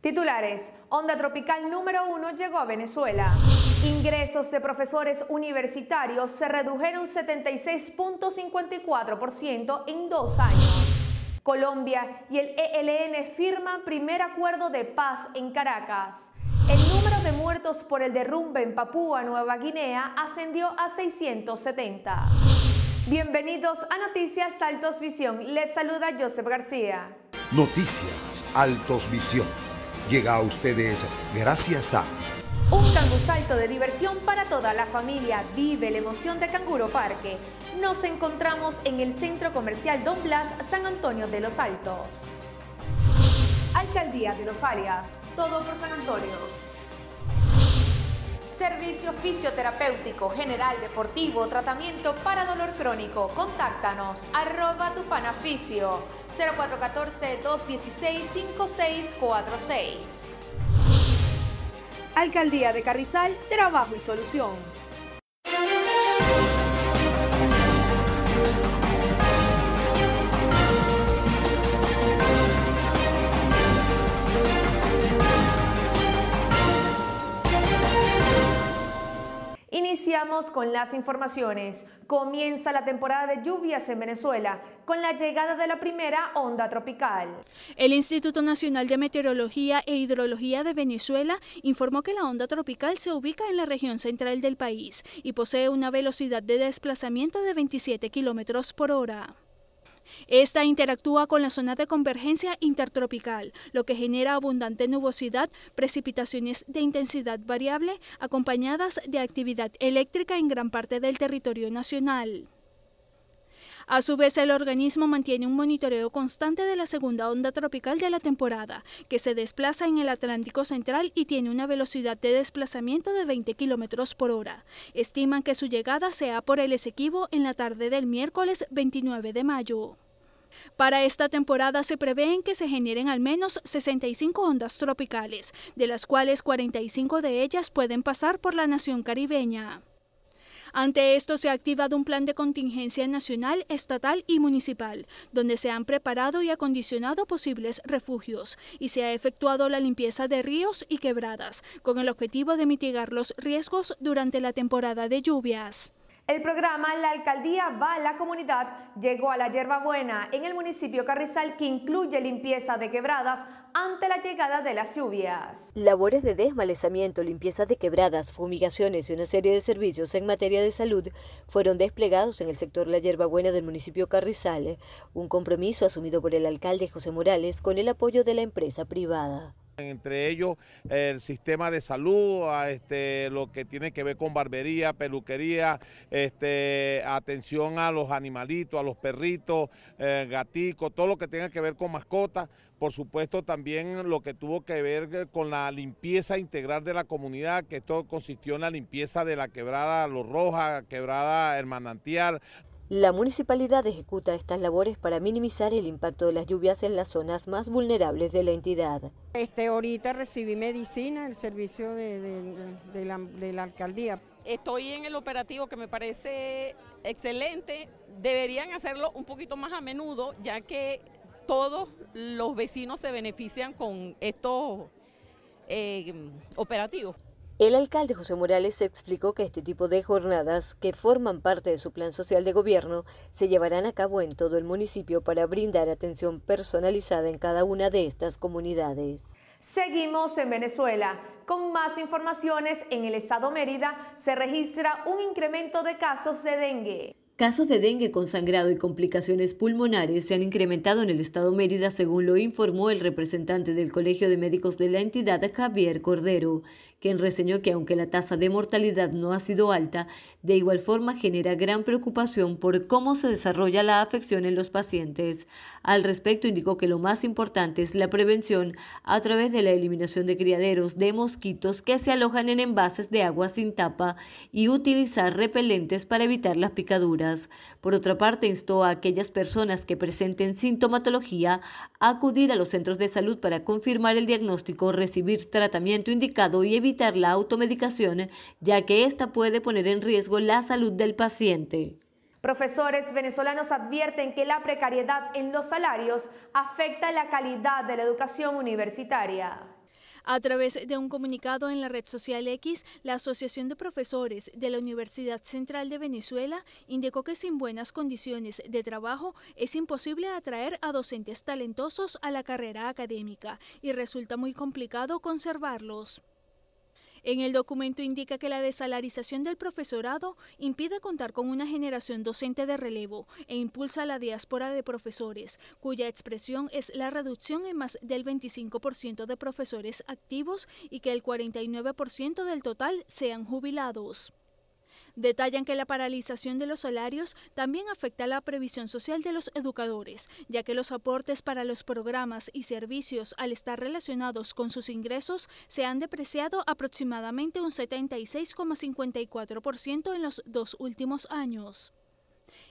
Titulares. Onda tropical número uno llegó a Venezuela. Ingresos de profesores universitarios se redujeron 76.54% en dos años. Colombia y el ELN firman primer acuerdo de paz en Caracas. El número de muertos por el derrumbe en Papúa Nueva Guinea ascendió a 670. Bienvenidos a Noticias Altos Visión. Les saluda Joseph García. Noticias Altos Visión llega a ustedes gracias a... Un canguro salto de diversión para toda la familia. Vive la emoción de Canguro Parque. Nos encontramos en el Centro Comercial Don Blas, San Antonio de los Altos. Alcaldía de los Áreas. Todo por San Antonio. Servicio fisioterapéutico, general, deportivo, tratamiento para dolor crónico. Contáctanos, arroba panaficio, 0414-216-5646. Alcaldía de Carrizal, Trabajo y Solución. con las informaciones. Comienza la temporada de lluvias en Venezuela con la llegada de la primera onda tropical. El Instituto Nacional de Meteorología e Hidrología de Venezuela informó que la onda tropical se ubica en la región central del país y posee una velocidad de desplazamiento de 27 kilómetros por hora. Esta interactúa con la zona de convergencia intertropical, lo que genera abundante nubosidad, precipitaciones de intensidad variable, acompañadas de actividad eléctrica en gran parte del territorio nacional. A su vez, el organismo mantiene un monitoreo constante de la segunda onda tropical de la temporada, que se desplaza en el Atlántico Central y tiene una velocidad de desplazamiento de 20 kilómetros por hora. Estiman que su llegada sea por el Esequibo en la tarde del miércoles 29 de mayo. Para esta temporada se prevén que se generen al menos 65 ondas tropicales, de las cuales 45 de ellas pueden pasar por la nación caribeña. Ante esto se ha activado un plan de contingencia nacional, estatal y municipal, donde se han preparado y acondicionado posibles refugios y se ha efectuado la limpieza de ríos y quebradas, con el objetivo de mitigar los riesgos durante la temporada de lluvias. El programa La Alcaldía va a la comunidad llegó a la Buena en el municipio Carrizal que incluye limpieza de quebradas, ante la llegada de las lluvias. Labores de desmalezamiento, limpieza de quebradas, fumigaciones y una serie de servicios en materia de salud fueron desplegados en el sector La Buena del municipio Carrizal, un compromiso asumido por el alcalde José Morales con el apoyo de la empresa privada. Entre ellos el sistema de salud, este, lo que tiene que ver con barbería, peluquería, este, atención a los animalitos, a los perritos, eh, gaticos, todo lo que tenga que ver con mascotas. Por supuesto también lo que tuvo que ver con la limpieza integral de la comunidad, que esto consistió en la limpieza de la quebrada Los Rojas, quebrada manantial, la municipalidad ejecuta estas labores para minimizar el impacto de las lluvias en las zonas más vulnerables de la entidad. Este, ahorita recibí medicina, el servicio de, la, alcaldía. Estoy en el operativo que me parece excelente. Deberían hacerlo un poquito más a menudo, ya que todos los vecinos se benefician con estos eh, operativos. El alcalde José Morales explicó que este tipo de jornadas, que forman parte de su plan social de gobierno, se llevarán a cabo en todo el municipio para brindar atención personalizada en cada una de estas comunidades. Seguimos en Venezuela. Con más informaciones, en el estado Mérida se registra un incremento de casos de dengue. Casos de dengue con sangrado y complicaciones pulmonares se han incrementado en el estado Mérida, según lo informó el representante del Colegio de Médicos de la entidad, Javier Cordero quien reseñó que aunque la tasa de mortalidad no ha sido alta, de igual forma genera gran preocupación por cómo se desarrolla la afección en los pacientes. Al respecto, indicó que lo más importante es la prevención a través de la eliminación de criaderos de mosquitos que se alojan en envases de agua sin tapa y utilizar repelentes para evitar las picaduras. Por otra parte, instó a aquellas personas que presenten sintomatología a acudir a los centros de salud para confirmar el diagnóstico, recibir tratamiento indicado y evitar la automedicación, ya que ésta puede poner en riesgo la salud del paciente. Profesores venezolanos advierten que la precariedad en los salarios afecta la calidad de la educación universitaria. A través de un comunicado en la red social X, la Asociación de Profesores de la Universidad Central de Venezuela indicó que sin buenas condiciones de trabajo es imposible atraer a docentes talentosos a la carrera académica y resulta muy complicado conservarlos. En el documento indica que la desalarización del profesorado impide contar con una generación docente de relevo e impulsa la diáspora de profesores, cuya expresión es la reducción en más del 25% de profesores activos y que el 49% del total sean jubilados. Detallan que la paralización de los salarios también afecta a la previsión social de los educadores, ya que los aportes para los programas y servicios al estar relacionados con sus ingresos se han depreciado aproximadamente un 76,54% en los dos últimos años.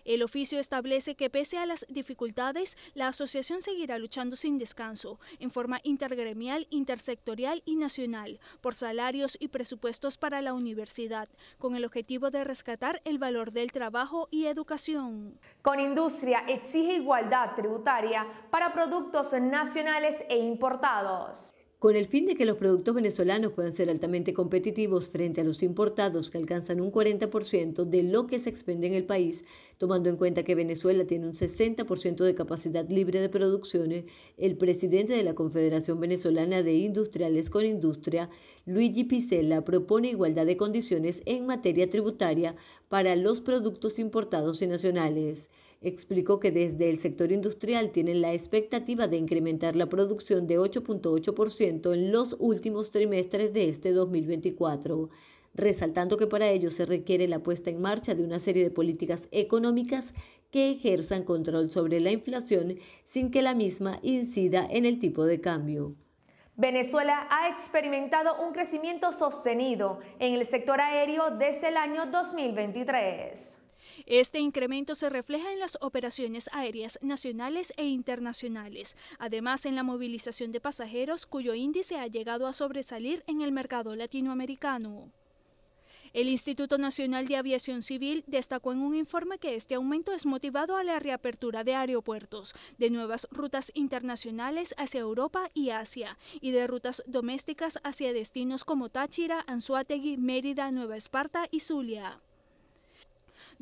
El oficio establece que pese a las dificultades, la asociación seguirá luchando sin descanso, en forma intergremial, intersectorial y nacional, por salarios y presupuestos para la universidad, con el objetivo de rescatar el valor del trabajo y educación. Con Industria exige igualdad tributaria para productos nacionales e importados. Con el fin de que los productos venezolanos puedan ser altamente competitivos frente a los importados que alcanzan un 40% de lo que se expende en el país, tomando en cuenta que Venezuela tiene un 60% de capacidad libre de producciones, el presidente de la Confederación Venezolana de Industriales con Industria, Luigi Picella, propone igualdad de condiciones en materia tributaria para los productos importados y nacionales explicó que desde el sector industrial tienen la expectativa de incrementar la producción de 8.8% en los últimos trimestres de este 2024 resaltando que para ello se requiere la puesta en marcha de una serie de políticas económicas que ejerzan control sobre la inflación sin que la misma incida en el tipo de cambio. Venezuela ha experimentado un crecimiento sostenido en el sector aéreo desde el año 2023. Este incremento se refleja en las operaciones aéreas nacionales e internacionales, además en la movilización de pasajeros cuyo índice ha llegado a sobresalir en el mercado latinoamericano. El Instituto Nacional de Aviación Civil destacó en un informe que este aumento es motivado a la reapertura de aeropuertos, de nuevas rutas internacionales hacia Europa y Asia, y de rutas domésticas hacia destinos como Táchira, Anzuategui, Mérida, Nueva Esparta y Zulia.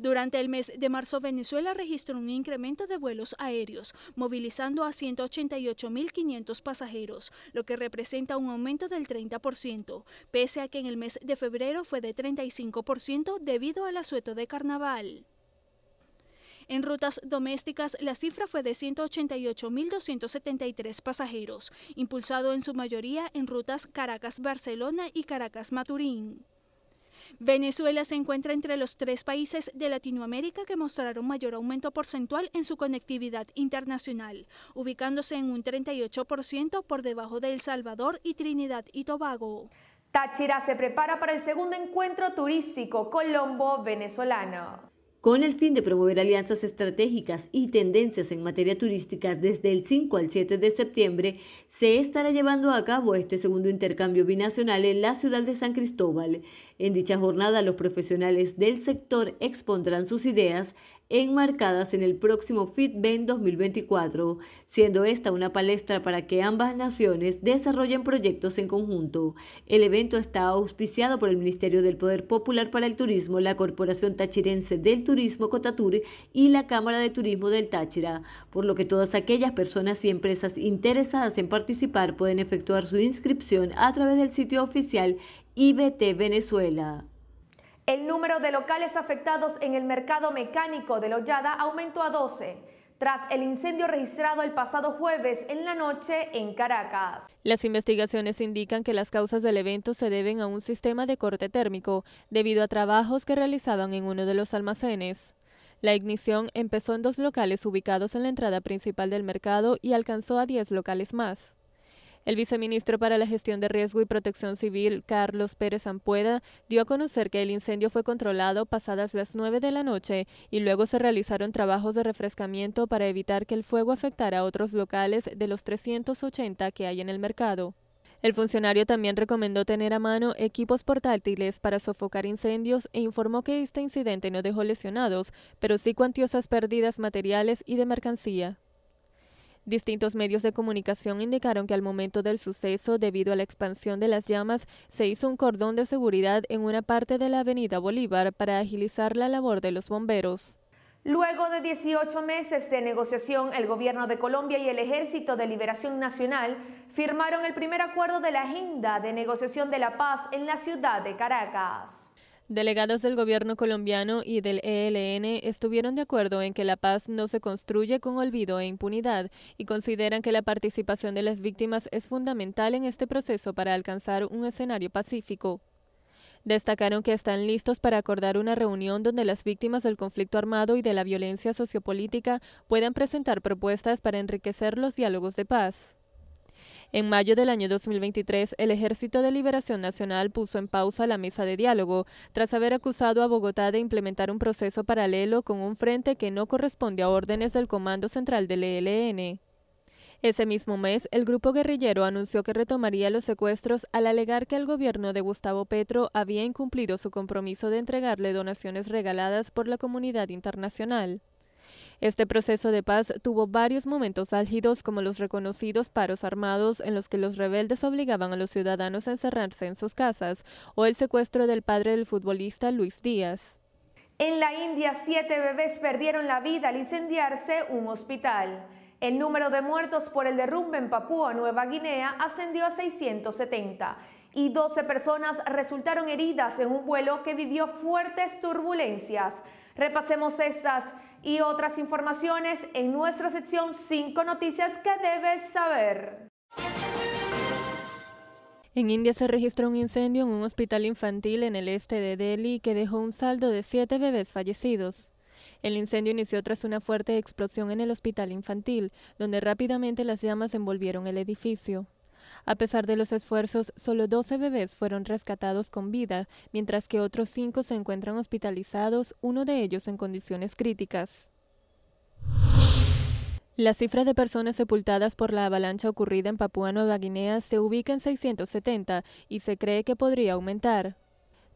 Durante el mes de marzo, Venezuela registró un incremento de vuelos aéreos, movilizando a 188.500 pasajeros, lo que representa un aumento del 30%, pese a que en el mes de febrero fue de 35% debido al asueto de carnaval. En rutas domésticas, la cifra fue de 188.273 pasajeros, impulsado en su mayoría en rutas Caracas-Barcelona y Caracas-Maturín. Venezuela se encuentra entre los tres países de Latinoamérica que mostraron mayor aumento porcentual en su conectividad internacional, ubicándose en un 38% por debajo de El Salvador y Trinidad y Tobago. Táchira se prepara para el segundo encuentro turístico colombo-venezolano con el fin de promover alianzas estratégicas y tendencias en materia turística, desde el 5 al 7 de septiembre se estará llevando a cabo este segundo intercambio binacional en la ciudad de San Cristóbal. En dicha jornada, los profesionales del sector expondrán sus ideas enmarcadas en el próximo FitBen 2024, siendo esta una palestra para que ambas naciones desarrollen proyectos en conjunto. El evento está auspiciado por el Ministerio del Poder Popular para el Turismo, la Corporación Tachirense del Turismo Cotatur y la Cámara de Turismo del Táchira, por lo que todas aquellas personas y empresas interesadas en participar pueden efectuar su inscripción a través del sitio oficial IBT Venezuela. El número de locales afectados en el mercado mecánico de Lollada aumentó a 12 tras el incendio registrado el pasado jueves en la noche en Caracas. Las investigaciones indican que las causas del evento se deben a un sistema de corte térmico debido a trabajos que realizaban en uno de los almacenes. La ignición empezó en dos locales ubicados en la entrada principal del mercado y alcanzó a 10 locales más. El viceministro para la Gestión de Riesgo y Protección Civil, Carlos Pérez Ampueda, dio a conocer que el incendio fue controlado pasadas las 9 de la noche y luego se realizaron trabajos de refrescamiento para evitar que el fuego afectara a otros locales de los 380 que hay en el mercado. El funcionario también recomendó tener a mano equipos portátiles para sofocar incendios e informó que este incidente no dejó lesionados, pero sí cuantiosas pérdidas materiales y de mercancía. Distintos medios de comunicación indicaron que al momento del suceso, debido a la expansión de las llamas, se hizo un cordón de seguridad en una parte de la avenida Bolívar para agilizar la labor de los bomberos. Luego de 18 meses de negociación, el gobierno de Colombia y el Ejército de Liberación Nacional firmaron el primer acuerdo de la Agenda de Negociación de la Paz en la ciudad de Caracas. Delegados del gobierno colombiano y del ELN estuvieron de acuerdo en que la paz no se construye con olvido e impunidad y consideran que la participación de las víctimas es fundamental en este proceso para alcanzar un escenario pacífico. Destacaron que están listos para acordar una reunión donde las víctimas del conflicto armado y de la violencia sociopolítica puedan presentar propuestas para enriquecer los diálogos de paz. En mayo del año 2023, el Ejército de Liberación Nacional puso en pausa la mesa de diálogo, tras haber acusado a Bogotá de implementar un proceso paralelo con un frente que no corresponde a órdenes del Comando Central del ELN. Ese mismo mes, el grupo guerrillero anunció que retomaría los secuestros al alegar que el gobierno de Gustavo Petro había incumplido su compromiso de entregarle donaciones regaladas por la comunidad internacional. Este proceso de paz tuvo varios momentos álgidos como los reconocidos paros armados en los que los rebeldes obligaban a los ciudadanos a encerrarse en sus casas o el secuestro del padre del futbolista Luis Díaz. En la India, siete bebés perdieron la vida al incendiarse un hospital. El número de muertos por el derrumbe en Papúa Nueva Guinea ascendió a 670 y 12 personas resultaron heridas en un vuelo que vivió fuertes turbulencias. Repasemos esas y otras informaciones en nuestra sección 5 noticias que debes saber. En India se registró un incendio en un hospital infantil en el este de Delhi que dejó un saldo de siete bebés fallecidos. El incendio inició tras una fuerte explosión en el hospital infantil, donde rápidamente las llamas envolvieron el edificio. A pesar de los esfuerzos, solo 12 bebés fueron rescatados con vida, mientras que otros cinco se encuentran hospitalizados, uno de ellos en condiciones críticas. La cifra de personas sepultadas por la avalancha ocurrida en Papúa Nueva Guinea se ubica en 670 y se cree que podría aumentar.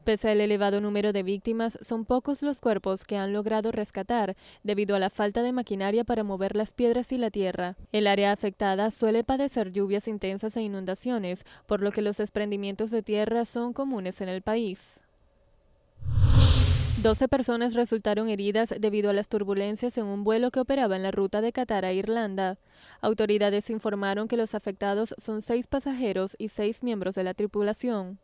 Pese al elevado número de víctimas, son pocos los cuerpos que han logrado rescatar debido a la falta de maquinaria para mover las piedras y la tierra. El área afectada suele padecer lluvias intensas e inundaciones, por lo que los desprendimientos de tierra son comunes en el país. 12 personas resultaron heridas debido a las turbulencias en un vuelo que operaba en la ruta de Qatar a Irlanda. Autoridades informaron que los afectados son seis pasajeros y seis miembros de la tripulación.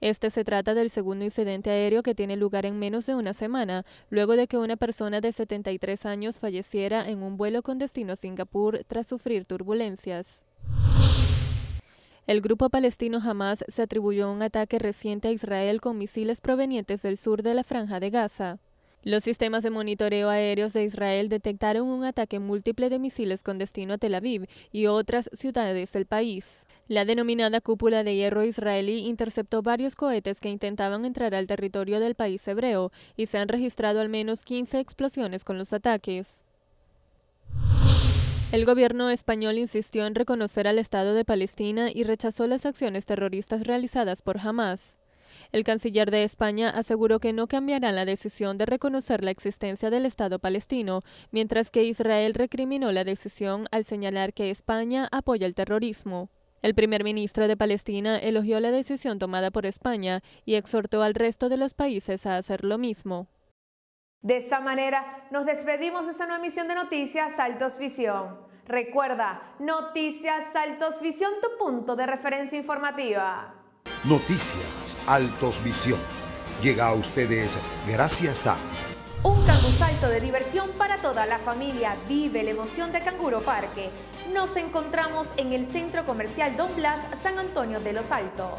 Este se trata del segundo incidente aéreo que tiene lugar en menos de una semana, luego de que una persona de 73 años falleciera en un vuelo con destino a Singapur tras sufrir turbulencias. El grupo palestino Hamas se atribuyó un ataque reciente a Israel con misiles provenientes del sur de la franja de Gaza. Los sistemas de monitoreo aéreos de Israel detectaron un ataque múltiple de misiles con destino a Tel Aviv y otras ciudades del país. La denominada cúpula de hierro israelí interceptó varios cohetes que intentaban entrar al territorio del país hebreo y se han registrado al menos 15 explosiones con los ataques. El gobierno español insistió en reconocer al Estado de Palestina y rechazó las acciones terroristas realizadas por Hamas. El canciller de España aseguró que no cambiará la decisión de reconocer la existencia del Estado palestino, mientras que Israel recriminó la decisión al señalar que España apoya el terrorismo. El primer ministro de Palestina elogió la decisión tomada por España y exhortó al resto de los países a hacer lo mismo. De esta manera, nos despedimos de esta nueva emisión de Noticias Altos Visión. Recuerda, Noticias Altos Visión, tu punto de referencia informativa. Noticias Altos Visión llega a ustedes gracias a un salto de diversión para toda la familia. Vive la emoción de Canguro Parque. Nos encontramos en el Centro Comercial Don Blas, San Antonio de los Altos.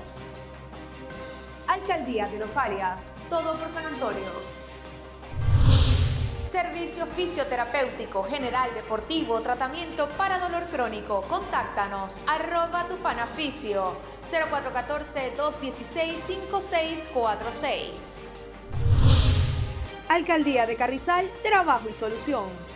Alcaldía de los Arias. Todo por San Antonio. Servicio fisioterapéutico, general, deportivo, tratamiento para dolor crónico. Contáctanos, arroba tupanaficio, 0414-216-5646. Alcaldía de Carrizal, Trabajo y Solución.